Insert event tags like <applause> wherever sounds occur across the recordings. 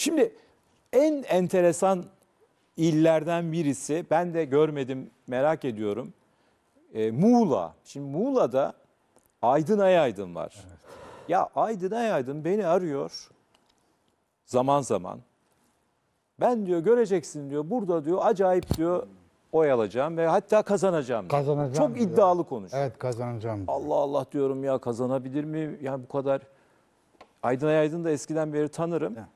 Şimdi en enteresan illerden birisi ben de görmedim merak ediyorum. E, Muğla. Şimdi Muğla'da Aydın Ayaydın var. Evet. Ya Aydın Ayaydın beni arıyor zaman zaman. Ben diyor göreceksin diyor burada diyor acayip diyor oy alacağım ve hatta kazanacağım. Diyor. Kazanacağım. Çok diyor. iddialı konuşuyor. Evet kazanacağım. Diyor. Allah Allah diyorum ya kazanabilir mi? Yani bu kadar Aydın Ayaydın da eskiden beri tanırım. Evet.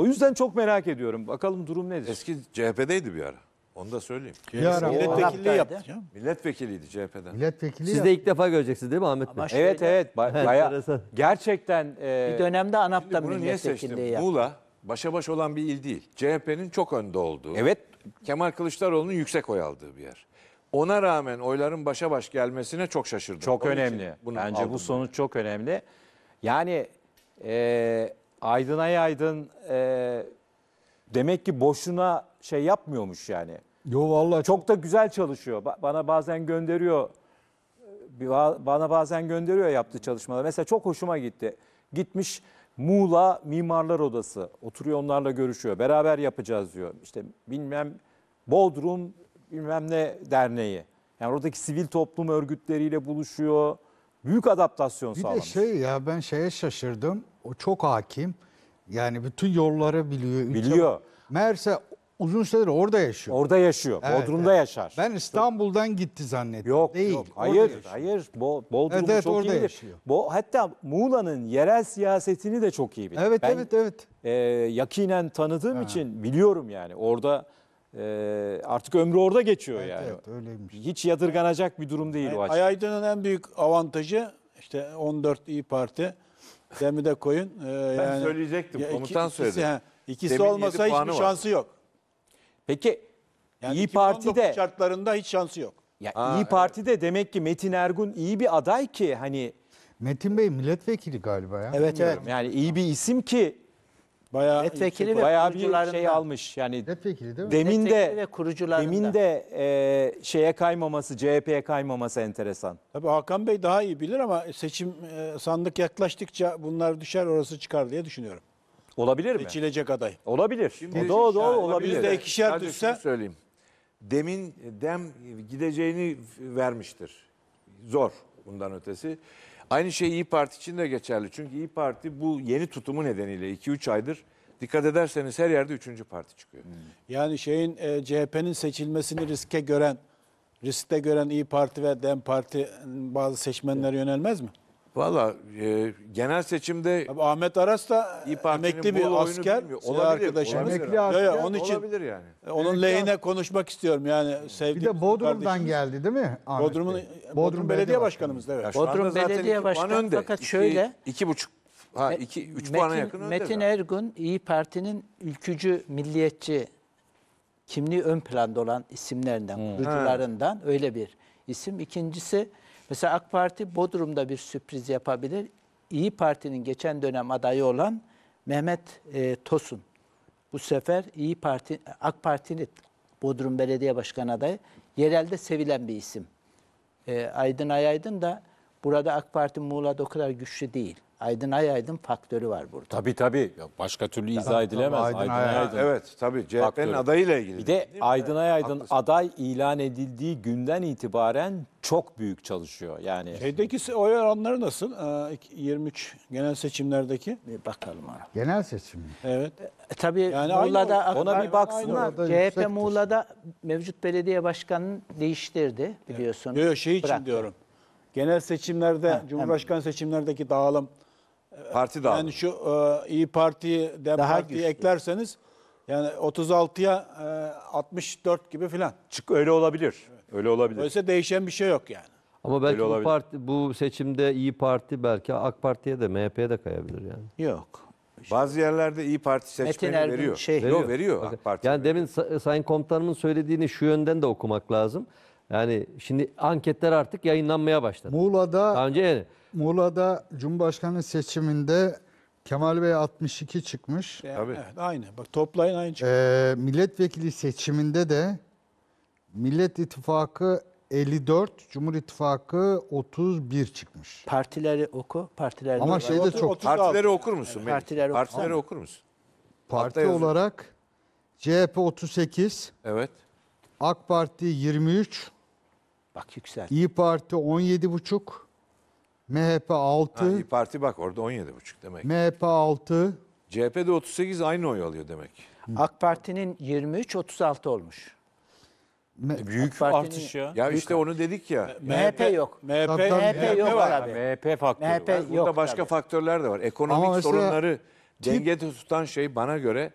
O yüzden çok merak ediyorum. Bakalım durum nedir? Eski CHP'deydi bir ara. Onu da söyleyeyim. ara- milletvekilliği yaptı Milletvekiliydi CHP'den. Milletvekili Siz de ilk defa göreceksiniz değil mi Ahmet Bey? Evet evet. baya, gerçekten e, Bir dönemde ANAP'ta Bunu niye milletvekilliği yaptı. Muğla başa baş olan bir il değil. CHP'nin çok önde olduğu. evet Kemal Kılıçdaroğlu'nun yüksek oy aldığı bir yer. Ona rağmen oyların başa baş gelmesine çok şaşırdım. çok Onun önemli. Bence aldım bu ben. sonuç çok önemli. Yani e, Aydın'a Aydın e, demek ki boşuna şey yapmıyormuş yani. Yo vallahi çok da güzel çalışıyor. Ba- bana bazen gönderiyor. ba- Bana bazen gönderiyor yaptığı çalışmaları. Mesela çok hoşuma gitti. Gitmiş Muğla Mimarlar Odası. Oturuyor onlarla görüşüyor. Beraber yapacağız diyor. İşte bilmem Bodrum bilmem ne derneği. Yani oradaki sivil toplum örgütleriyle buluşuyor. Büyük adaptasyon Bir de şey ya ben şeye şaşırdım o çok hakim. Yani bütün yolları biliyor. Biliyor. Meğerse uzun süredir orada yaşıyor. Orada yaşıyor. Evet, Bodrum'da evet. yaşar. Ben İstanbul'dan gitti zannettim. Yok Değil, yok. Hayır yaşıyor. hayır. Bo Bodrum'u Evet, evet, çok orada iyi bilir. yaşıyor. Bo hatta Muğla'nın yerel siyasetini de çok iyi bilir. Evet, Ben, evet, evet. e, yakinen tanıdığım için biliyorum yani. Orada e, artık ömrü orada geçiyor yani. Evet öyleymiş. Hiç yadırganacak bir durum değil o açıdan. Ayaydın'ın en büyük avantajı işte 14 İyi Parti Dem'i de koyun. Ee, ben yani, söyleyecektim. komutan iki, söyledi. İkisi, he, ikisi Demin olmasa hiçbir şansı yok. Peki yani İyi Parti'de şartlarında hiç şansı yok. Ya Aa, İyi Parti'de evet. demek ki Metin Ergun iyi bir aday ki hani Metin Bey milletvekili galiba ya. Evet Bilmiyorum. evet. Yani iyi bir isim ki Bayağı milletvekili ve bayağı bir şey almış. Yani Milletvekili değil mi? demin de ve demin de e, şeye kaymaması, CHP'ye kaymaması enteresan. Tabii Hakan Bey daha iyi bilir ama seçim e, sandık yaklaştıkça bunlar düşer orası çıkar diye düşünüyorum. Olabilir mi? Seçilecek aday. Olabilir. o da o da şey- olabilir. Yüzde ikişer düşse söyleyeyim. Demin dem gideceğini vermiştir. Zor bundan ötesi. Aynı şey İyi Parti için de geçerli. Çünkü İyi Parti bu yeni tutumu nedeniyle 2-3 aydır dikkat ederseniz her yerde 3. parti çıkıyor. Hmm. Yani şeyin e, CHP'nin seçilmesini riske gören, riskte gören İyi Parti ve DEM Parti bazı seçmenlere yönelmez mi? Valla e, genel seçimde Abi Ahmet Aras da emekli bir asker. bilmiyor. Olabilir, arkadaşımız. olabilir. Emekli Ya, ya, onun için olabilir yani. E, onun lehine konuşmak istiyorum yani Bir sevdiğim de Bodrum'dan geldi değil mi? Ahmet Bodrum'un Bey? Bodrum, Belediye Başkanımız da evet. Bodrum Belediye Başkanı fakat şöyle- iki buçuk, ha iki, üç puana Metin, yakın önde. Metin Ergun İyi Parti'nin ülkücü, milliyetçi kimliği ön planda olan isimlerinden, hmm. kurucularından öyle bir isim. İkincisi Mesela AK Parti Bodrum'da bir sürpriz yapabilir. İyi Parti'nin geçen dönem adayı olan Mehmet e, Tosun. Bu sefer İyi Parti AK Parti'nin Bodrum Belediye Başkanı adayı yerelde sevilen bir isim. E, Aydın Ayaydın da burada AK Parti Muğla'da o kadar güçlü değil. Aydın Ay Aydın faktörü var burada. Tabii tabii. Ya Başka türlü izah edilemez. Aydın, Ay Aydın. Evet tabii CHP'nin adayıyla ilgili. Bir de Aydın Ayaydın aday ilan edildiği günden itibaren çok büyük çalışıyor. Yani Şeydeki oy oranları nasıl? 23 ee, genel seçimlerdeki. Bir bakalım ona. Genel seçim. Evet. E, e, Tabii Yani Muğla'da AK ona bir baksınlar. Orada CHP Muğla'da mevcut belediye başkanını değiştirdi biliyorsun. Yok şey için Bıraktı. diyorum. Genel seçimlerde, Cumhurbaşkanı seçimlerdeki dağılım Parti daha. Yani şu e, İyi Parti'yi, Dem Daha Parti'yi güçlü. eklerseniz yani 36'ya e, 64 gibi filan. Çık öyle olabilir. Öyle olabilir. Dolayısıyla değişen bir şey yok yani. Ama belki bu, parti, bu seçimde İyi Parti belki AK Parti'ye de MHP'ye de kayabilir yani. Yok. Bazı yerlerde İyi Parti seçmeni veriyor. şey- Yok, veriyor AK Parti. Yani demin Sayın Komutanımın söylediğini şu yönden de okumak lazım. Yani şimdi anketler artık yayınlanmaya başladı. Muğla'da Daha önce yani Muğla'da Cumhurbaşkanı seçiminde Kemal Bey 62 çıkmış. Yani, Tabii. Evet, aynı. Bak toplayın aynı çıkmış. Ee, milletvekili seçiminde de Millet İttifakı 54, Cumhur İttifakı 31 çıkmış. Partileri oku, partileri Ama şey de çok... Partileri okur musun? Evet. Partileri, partileri okur musun? Parti Hatta olarak CHP 38. Evet. AK Parti 23. Bak yükseldi. İyi Parti 17,5. MHP 6. Ha, İYİ Parti bak orada 17,5 demek. MHP 6. CHP'de 38 aynı oy alıyor demek. AK Parti'nin 23-36 olmuş. Me- Büyük Parti'nin- artış ya. Ya işte onu dedik ya. MHP yok. MHP, MHP, MHP yok var abi. MHP faktörü MHP var. Burada yok başka tabii. faktörler de var. Ekonomik mesela sorunları tip- dengede tutan şey bana göre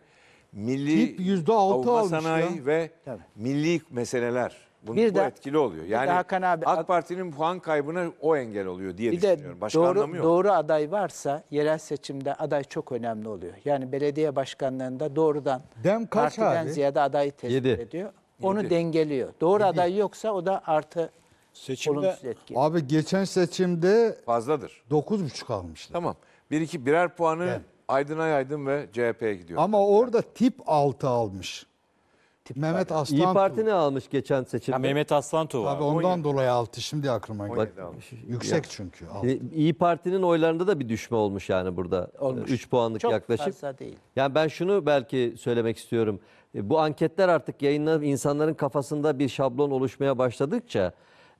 milli Tip yüzde savunma almış sanayi ya. ve milli meseleler. Bunu, bir bu de, etkili oluyor. Yani Hakan abi, AK Parti'nin puan kaybına o engel oluyor diye bir düşünüyorum. Başka doğru, anlamı yok. Doğru aday varsa yerel seçimde aday çok önemli oluyor. Yani belediye başkanlarında doğrudan Dem kaç partiden abi? ziyade adayı tespit ediyor. Onu Yedi. dengeliyor. Doğru Yedi. aday yoksa o da artı seçimde etki. Abi geçen seçimde fazladır. 9,5 almışlar. Tamam. Bir iki birer puanı yani. Aydın Ayaydın ve CHP'ye gidiyor. Ama orada tip 6 almış tip. Mehmet Aslan. İyi Parti ne almış geçen seçimde? Ya Mehmet Aslantu var. Abi ondan dolayı altı şimdi aklıma geldi. Yüksek çünkü. E, altı. İyi- Parti'nin oylarında da bir düşme olmuş yani burada. Olmuş. 3 puanlık Çok yaklaşık. fazla değil. Yani ben şunu belki söylemek istiyorum. E, bu anketler artık yayınlanıp insanların kafasında bir şablon oluşmaya başladıkça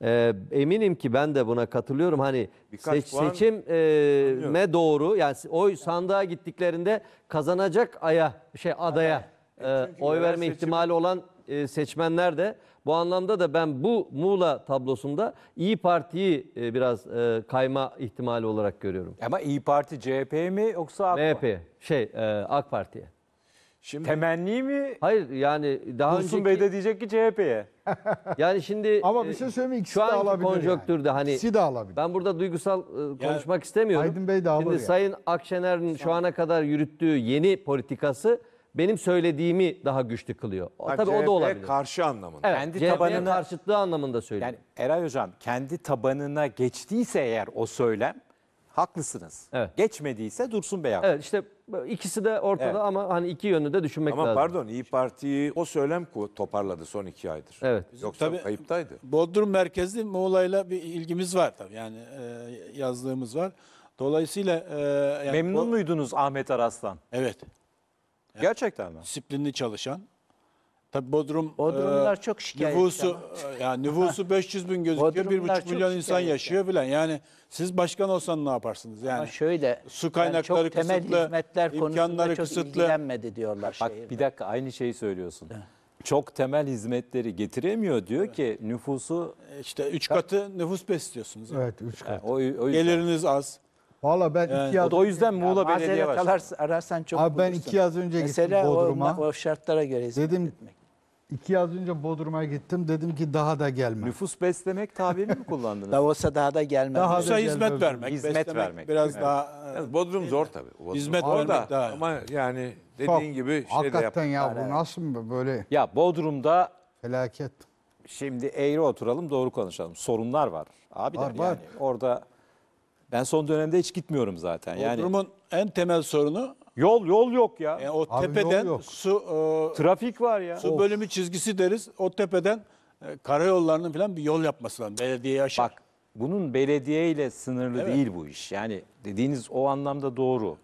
e, eminim ki ben de buna katılıyorum. Hani Birkaç puan seçime doğru yani oy sandığa gittiklerinde kazanacak aya şey adaya e, e oy verme seçim... ihtimali olan e, seçmenler de bu anlamda da ben bu Muğla tablosunda İyi Parti'yi e, biraz e, kayma ihtimali olarak görüyorum. Ama İyi Parti CHP mi yoksa AK MHP, şey e, AK Parti'ye. Şimdi temenni mi? Hayır yani daha Dursun önceki... Bey de diyecek ki CHP'ye. <laughs> Yani şimdi Ama bir e, şey söyleyeyim ikisi şu de alabilir. konjonktürde yani. hani ikisi de alabilir. Ben burada duygusal e, yani, konuşmak istemiyorum. Aydın Bey de alır. Şimdi yani. Sayın Akşener'in şu ana kadar yürüttüğü yeni politikası benim söylediğimi daha güçlü kılıyor. O, tabii o da olabilir. karşı anlamında. Evet, Kendi kendi tabanına karşıtlığı anlamında söylüyorum. Yani Eray Hocam kendi tabanına geçtiyse eğer o söylem haklısınız. Evet. Geçmediyse Dursun Bey haklı. evet işte ikisi de ortada Evet. ama hani iki yönlü de düşünmek Ama lazım. pardon İyi Parti'yi o söylem ku- toparladı son iki aydır. Evet. Yoksa Tabii- kayıptaydı. Bodrum merkezli bu olayla bir ilgimiz var tabii. Yani e, yazdığımız var. Dolayısıyla e, yani Memnun bu- muydunuz Ahmet Araslan? Evet. Gerçekten mi? Disiplinli çalışan. Tabii Bodrum Bodrumlular e, çok şikayetçi nüfusu ama. E, yani nüfusu 500 <laughs> bin gözüküyor. Bodrumlular 1,5 milyon insan şikayetçi. yaşıyor filan. Yani siz başkan olsan ne yaparsınız? Yani Ama şöyle su kaynakları yani çok temel hizmetler konusunda imkanları çok kısıtlı. ilgilenmedi diyorlar Bak şehirde. bir dakika aynı şeyi söylüyorsun. Çok temel hizmetleri getiremiyor diyor ki nüfusu e, işte üç katı nüfus besliyorsunuz. Evet, üç kat. o, o Geliriniz az. Valla ben iki yaz... o, da o yüzden Muğla Belediye Başkanı. Mazeret ararsan çok Abi ben iki yaz önce Mesela gittim Bodrum'a. o, o şartlara göre hizmet Dedim- etmek. İki yaz önce Bodrum'a gittim. Dedim ki daha da gelme. Nüfus beslemek tabirini mi kullandınız? <laughs> Davos'a daha da gelmez. Daha da- Nüfusa hizmet vermek, hizmet beslemek vermek. biraz Evet. daha e, Yalnız Bodrum e, zor tabii. Bodrum. Hizmet vermek daha- Ama yani Çok. dediğin gibi şey de Hakikaten ya bu nasıl mı böyle Ya Bodrum'da felaket. şimdi eğri oturalım doğru konuşalım. Sorunlar var. abi Var, var. yani orada ben son dönemde hiç gitmiyorum zaten. Yani Bodrum'un en temel sorunu yol yol yok ya. yani e, o Abi tepeden yok. su e, Trafik var ya. su bölümü çizgisi deriz. O tepeden e, karayollarının falan bir yol yapması lazım. Belediye aşar. Bak bunun belediyeyle sınırlı değil bu iş. Yani dediğiniz o anlamda doğru.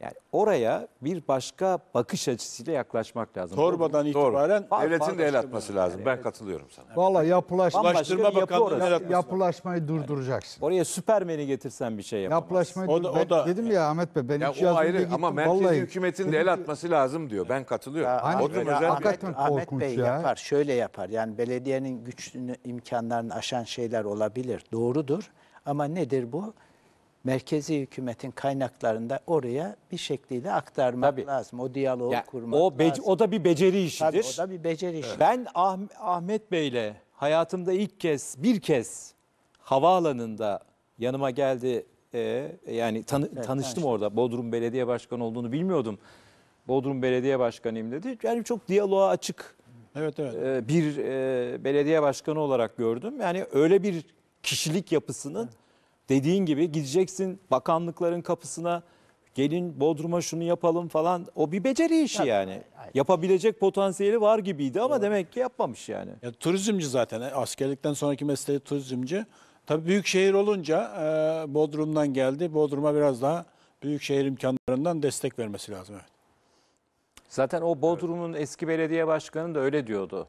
Yani oraya bir başka bakış açısıyla yaklaşmak lazım. Torbadan itibaren Doğru. devletin de el atması lazım. Yani, ben katılıyorum sana. Valla yapılaşma, Ulaştırma Bakanlığı'nın el atması Yapılaşmayı lazım. durduracaksın. Oraya Süpermen'i getirsen bir şey yapamazsın. Yapılaşmayı o da, dedim ya Ahmet Bey ben ya iki o ayrı gittim, ama merkezi vallahi, hükümetin de el atması lazım diyor. Ben katılıyorum. Ya, Ahmet, Bey, özel Ahmet, Ahmet Bey ya. yapar. Şöyle yapar. Yani belediyenin güç imkanlarını aşan şeyler olabilir. Doğrudur. Ama nedir bu? merkezi hükümetin kaynaklarında oraya bir şekliyle aktarmak Tabii. lazım. O diyaloğu yani kurmak o lazım. O da bir beceri işidir. Tabii, o da bir beceri işi. Ben ah Ahmet Bey'le hayatımda ilk kez bir kez havaalanında yanıma geldi. E, yani tan evet, tanıştım tanıştık. orada. Bodrum Belediye Başkanı olduğunu bilmiyordum. Bodrum Belediye Başkanıyım dedi. Yani çok diyaloğa açık evet, evet. E, bir e, belediye başkanı olarak gördüm. Yani öyle bir kişilik yapısının... Evet dediğin gibi gideceksin bakanlıkların kapısına gelin Bodrum'a şunu yapalım falan. O bir beceri işi Tabii, yani. Aynen. Yapabilecek potansiyeli var gibiydi ama Doğru. demek ki yapmamış yani. Ya, turizmci zaten e, askerlikten sonraki mesleği turizmci. Tabii büyük şehir olunca e, Bodrum'dan geldi. Bodrum'a biraz daha büyük şehir imkanlarından destek vermesi lazım. Evet. Zaten o Bodrum'un evet. eski belediye başkanı da öyle diyordu.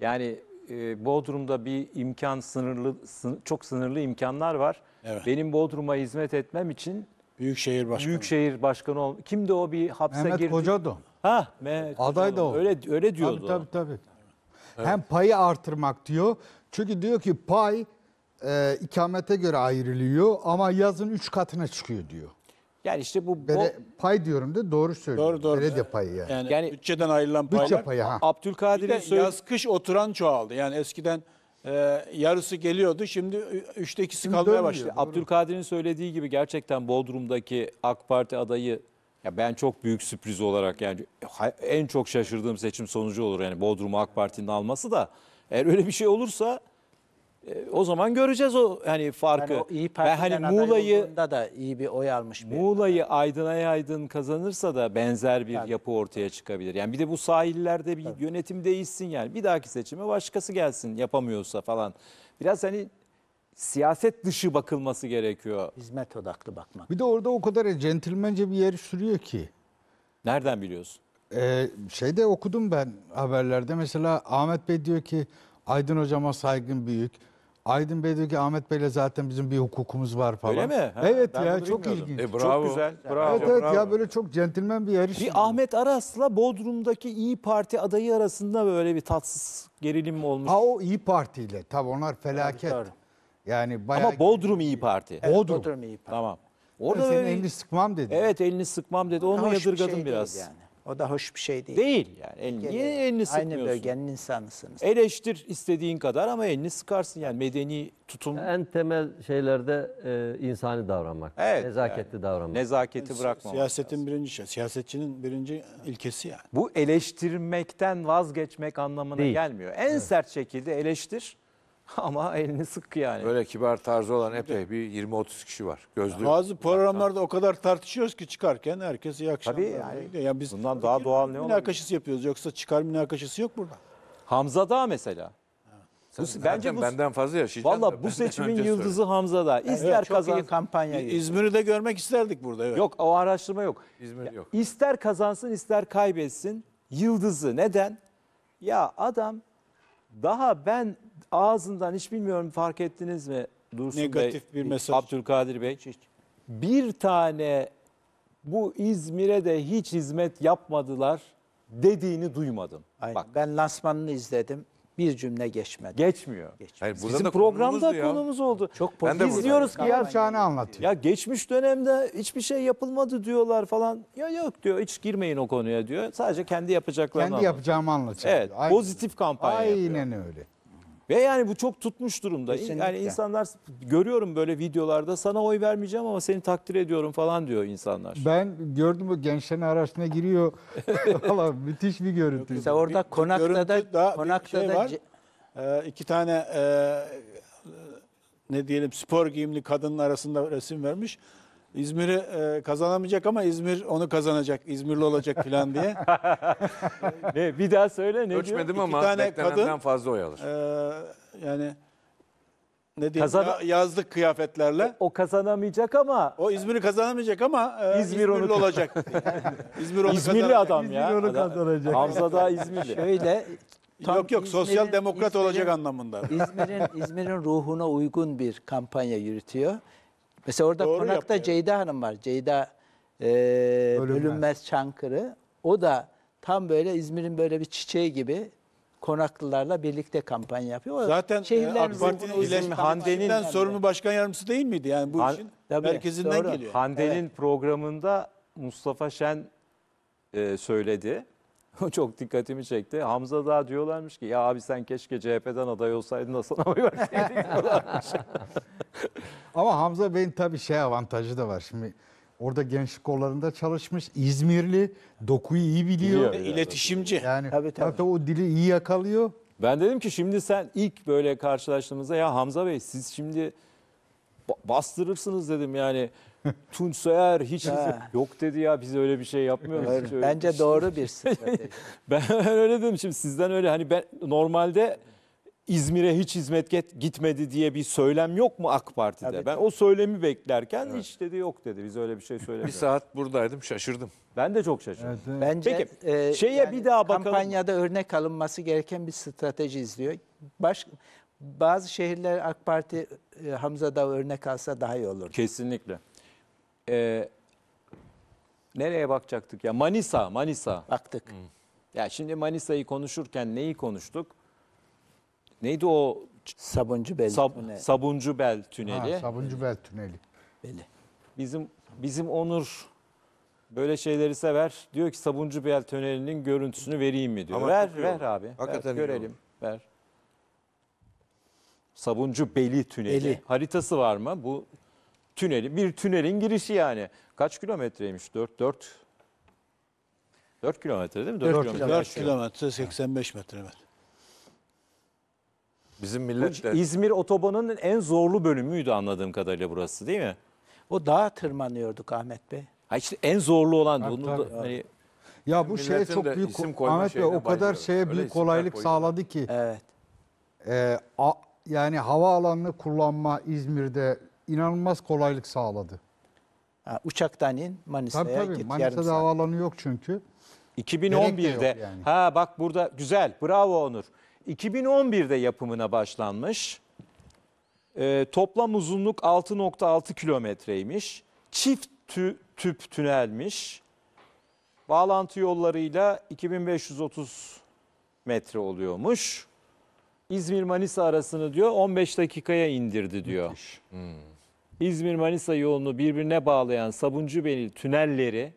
Yani e, Bodrum'da bir imkan sınırlı, sın, çok sınırlı imkanlar var Evet. Benim Bodrum'a hizmet etmem için Büyükşehir Başkanı. Büyükşehir Başkanı ol. Kimdi o bir hapse Mehmet girdi? Kocado. Ha, Mehmet Aday da o. Öyle öyle diyordu. Tabii tabii tabii. Evet. Hem payı artırmak diyor. Çünkü diyor ki pay e, ikamete göre ayrılıyor ama yazın 3 katına çıkıyor diyor. Yani işte bu Bere, pay diyorum da doğru söylüyor Doğru doğru. Belediye payı yani. yani. Yani bütçeden ayrılan paylar. Bütçe payı ha. Abdülkadir'in yaz kış oturan çoğaldı. Yani eskiden e, yarısı geliyordu. Şimdi üçte ikisi Şimdi kalmaya başladı. doğru. Abdülkadir'in söylediği gibi gerçekten Bodrum'daki AK Parti adayı ya ben çok büyük sürpriz olarak yani en çok şaşırdığım seçim sonucu olur yani Bodrum'u AK Parti'nin alması da eğer öyle bir şey olursa e, o zaman göreceğiz o hani farkı. Yani o İyi ben hani Muğla'yı da iyi bir oy almış bir. Muğla'yı Aydın'a Aydın kazanırsa da benzer bir Tabii. yapı ortaya çıkabilir. Yani bir de bu sahillerde bir Tabii. yönetim değişsin yani. Bir dahaki seçime başkası gelsin yapamıyorsa falan. Biraz hani siyaset dışı bakılması gerekiyor. Hizmet odaklı bakmak. Bir de orada o kadar centilmence bir yer sürüyor ki. Nereden biliyorsun? Ee, şeyde okudum ben haberlerde mesela Ahmet Bey diyor ki Aydın hocama saygın büyük. Aydın Bey diyor ki Ahmet Bey'le zaten bizim bir hukukumuz var falan. Öyle mi? Ha, evet ya çok ilginç. E, bravo. Çok güzel. Bravo. Evet evet bravo. ya böyle çok centilmen bir yarış. Bir Ahmet Aras'la Bodrum'daki İyi Parti adayı arasında böyle bir tatsız gerilim olmuş. Ha o İyi Parti ile tabi onlar felaket. Evet, yani bayağı Ama Bodrum İyi Parti. Evet, Bodrum. Bodrum İyi Parti. Tamam. Orada yani senin elini sıkmam dedi. Evet elini sıkmam dedi. Onu Ama yadırgadım şey biraz. Yani. O da hoş bir şey değil. Değil yani. E, elini, Gene, niye elini sıkmıyorsun? Aynı bölgenin insanısınız. Eleştir istediğin kadar ama elini sıkarsın. Yani medeni tutum. En temel şeylerde e, insani davranmak. Evet. Nezaketli davranmak. Nezaketi bırakmamak. Siyasetin lazım. birinci şey, siyasetçinin birinci ilkesi yani. Bu eleştirmekten vazgeçmek anlamına Değil. gelmiyor. En sert şekilde eleştir <laughs> Ama elini sık yani. Böyle kibar tarzı olan epey bir 20-30 kişi var. Gözlü. Bazı programlarda o kadar tartışıyoruz ki çıkarken herkes iyi akşamlar. Tabii yani. diyor. Yani biz Bundan daha doğal ne olabilir? münakaşası yapıyoruz. Yoksa çıkar münakaşası yok burada. Hamza Dağ mesela. Bu, bence bu, benden fazla yaşayacaksın. valla bu seçimin önce söyle. yıldızı Hamza Dağ. İster çok iyi kampanya. İ- İzmir'i de görmek isterdik burada. Evet. Yok o araştırma yok. İzmir yok. İster kazansın ister kaybetsin yıldızı. Neden? Ya adam daha ben ağzından hiç bilmiyorum fark ettiniz mi Dursun Negatif Bey, bir mesaj. Abdülkadir Bey? Hiç. Bir tane bu İzmir'e de hiç hizmet yapmadılar dediğini duymadım. Aynen. Bak. Ben lansmanını izledim. Bir cümle geçmedi. Geçmiyor. Geçmiyor. Hayır, Bizim da programda konumuz konumuz oldu. Çok ben de Biz diyoruz ki ya, yani. anlatıyor. Ya geçmiş dönemde hiçbir şey yapılmadı diyorlar falan. Ya yok diyor hiç girmeyin o konuya diyor. Sadece kendi yapacaklarını Kendi anlatıyor. yapacağımı anlatacak. Evet Aynen. pozitif kampanya Aynen yapıyor. öyle. Ve yani bu çok tutmuş durumda. Kesinlikle. Yani insanlar görüyorum böyle videolarda sana oy vermeyeceğim ama seni takdir ediyorum falan diyor insanlar. Ben gördüm bu gençlerin arasına giriyor. <laughs> Valla müthiş bir görüntü. Mesela orada bir, konakta da konakta şey da var. Ee, iki tane e, ne diyelim spor giyimli kadının arasında resim vermiş. İzmir'i e, kazanamayacak ama İzmir onu kazanacak. İzmirli olacak falan diye. <laughs> ne bir daha söyle ne diyor? Ölçmedim ama tane beklenenden kadın, fazla oy alır. E, yani ne diyeyim Kazan- yazlık kıyafetlerle. O kazanamayacak ama O İzmir'i kazanamayacak ama e, İzmir İzmirli onu- olacak. <laughs> İzmir onu İzmirli adam ya. İzmir onu kazanacak. Hamza daha İzmirli. Şöyle tam Yok yok sosyal demokrat İzmir'in- olacak anlamında. İzmir'in İzmir'in ruhuna uygun bir kampanya yürütüyor. Mesela orada Doğru konakta yapıyor. Ceyda Hanım var. Ceyda e, Bölünmez. Bölünmez Çankırı. O da tam böyle İzmir'in böyle bir çiçeği gibi konaklılarla birlikte kampanya yapıyor. Zaten e, şehirler AK Parti'nin Hande'nin sorumlu başkan yardımcısı değil miydi? Yani bu Han, işin tabii, merkezinden doğru. geliyor. Hande'nin evet. programında Mustafa Şen e, söyledi. <laughs> O çok dikkatimi çekti. Hamza da diyorlarmış ki ya abi sen keşke CHP'den aday olsaydın da sana oy verseydin <laughs> Ama Hamza Bey'in tabii şey avantajı da var. Şimdi orada gençlik kollarında çalışmış. İzmirli, dokuyu iyi biliyor. Biliyor. İletişimci. Yani Tabii, tabii. hatta o dili iyi yakalıyor. Ben dedim ki şimdi sen ilk böyle karşılaştığımızda ya Hamza Bey siz şimdi bastırırsınız dedim yani. <laughs> Tunç Soyer hiç yok dedi ya biz öyle bir şey yapmıyoruz. hiç öyle bir Bence şey." doğru bir <laughs> Ben öyle dedim şimdi sizden öyle hani ben normalde İzmir'e hiç hizmet gitmedi diye bir söylem yok mu AK Parti'de? Evet. Ben o söylemi beklerken evet. hiç dedi yok dedi. Biz öyle bir şey söylemiyoruz. Bir saat buradaydım şaşırdım. Ben de çok şaşırdım. Evet, evet. Bence Peki, e, şeye yani bir daha bakalım. Kampanyada örnek alınması gereken bir strateji izliyor. Baş, bazı şehirler AK Parti e, Hamza Dav örnek alsa daha iyi olur. Kesinlikle. Ee, nereye bakacaktık ya? Manisa, Manisa. Baktık. Hmm. Ya şimdi Manisa'yı konuşurken neyi konuştuk? Neydi o? Sabuncu Bel Sab, Tüneli. Sabuncu Bel Tüneli. Ha, Sabuncu Bel Tüneli. Beli. Bizim bizim Onur böyle şeyleri sever. Diyor ki Sabuncu Bel Tüneli'nin görüntüsünü vereyim mi diyor. Ama ver tutuyor. ver abi. Hakikaten ver, görelim. Ver. Sabuncu Beli Tüneli. Beli. Haritası var mı? Bu tüneli bir tünelin girişi yani. Kaç kilometreymiş? 4 4 4 kilometre değil mi? 4, 4 kilometre. 4 kilometre 85 metre. Evet. Bizim millet İzmir otobanının en zorlu bölümüydü anladığım kadarıyla burası değil mi? O dağa tırmanıyorduk Ahmet Bey. Ha işte en zorlu olan. bunu da- hani, Ya bu şeye çok büyük isim koyma Ahmet Bey o kadar bayılıyorum. şeye büyük kolaylık koyuyorlar. sağladı ki Evet. e, a- yani havaalanını kullanma İzmir'de inanılmaz kolaylık sağladı. Ha, uçaktan in Manisa'ya Tabii tabii git yarım Manisa'da saat. havaalanı yok çünkü. 2011'de yani. ha bak burada güzel bravo Onur. 2011'de yapımına başlanmış. E, toplam uzunluk 6.6 kilometreymiş. Çift tü, tüp tünelmiş. Bağlantı yollarıyla 2530 metre oluyormuş. İzmir-Manisa arasını diyor 15 dakikaya indirdi diyor. Hmm. İzmir-Manisa yolunu birbirine bağlayan Sabuncubeni tünelleri,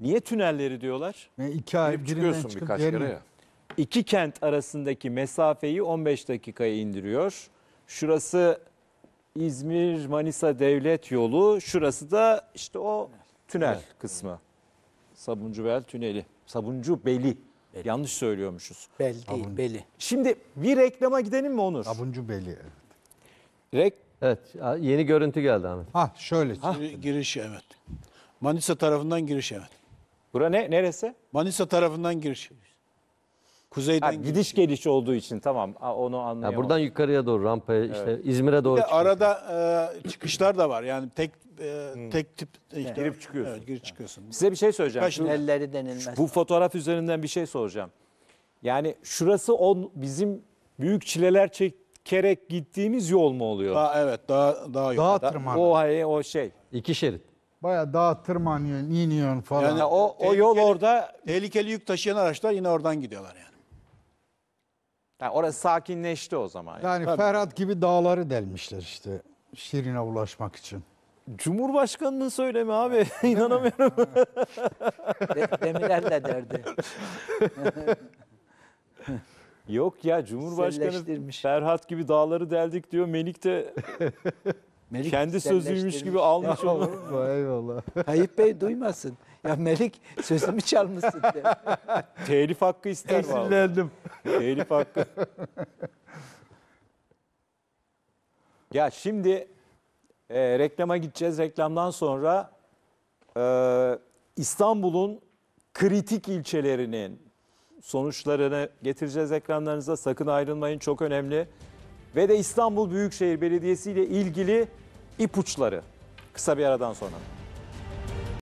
niye tünelleri diyorlar? E iki ay birinden çıkıp diğerine. Ya iki kent arasındaki mesafeyi 15 dakikaya indiriyor. Şurası İzmir Manisa Devlet Yolu, şurası da işte o tünel evet. kısmı. Sabuncubel Tüneli. Sabuncu Beli. Yanlış söylüyormuşuz. Bel değil, Abun... beli. Şimdi bir reklama gidelim mi Onur? Sabuncu Evet. Rek Evet, yeni görüntü geldi Ahmet. Ha, şöyle. Ha. Giriş evet. Manisa tarafından giriş evet. Bura ne? Neresi? Manisa tarafından giriş. Kuzeyden Ha, gidiş geliş olduğu için tamam onu anlıyorum. Ya buradan yukarıya doğru rampaya işte İzmir'e doğru. Bir de arada e, çıkışlar da var. Yani tek e, hmm. tek tip girip çıkıyorsun. Evet, girip çıkıyorsun. Size bir şey söyleyeceğim. Kaç Elleri denilmez. Bu fotoğraf üzerinden bir şey soracağım. Yani şurası on, bizim büyük çileler çekerek gittiğimiz yol mu oluyor? Daha evet, daha daha Dağa yukarıda. tırmanıyor. o hay- o şey. İki şerit. Baya dağa tırmanıyor, iniyor, falan. Yani o o yol orada Tehlikeli yük taşıyan araçlar yine oradan gidiyorlar yani. Yani orası sakinleşti o zaman. Yani, Yani Ferhat gibi dağları delmişler işte Şirin'e ulaşmak için. Cumhurbaşkanının söylemi abi. <laughs> inanamıyorum. De- Demirel de derdi. <laughs> Yok ya Cumhurbaşkanı Ferhat gibi dağları deldik diyor. Melik de Melik kendi sözüymüş gibi almış onu. Eyvallah. Tayyip Bey duymasın. Ya Melik sözümü çalmışsın dedi. <laughs> Telif hakkı ister vallahi. Sinirlendim. Telif hakkı. Ya şimdi e, reklama gideceğiz. Reklamdan sonra e, İstanbul'un kritik ilçelerinin sonuçlarını getireceğiz ekranlarınıza. Sakın ayrılmayın çok önemli. Ve de İstanbul Büyükşehir Belediyesi ile ilgili ipuçları kısa bir aradan sonra.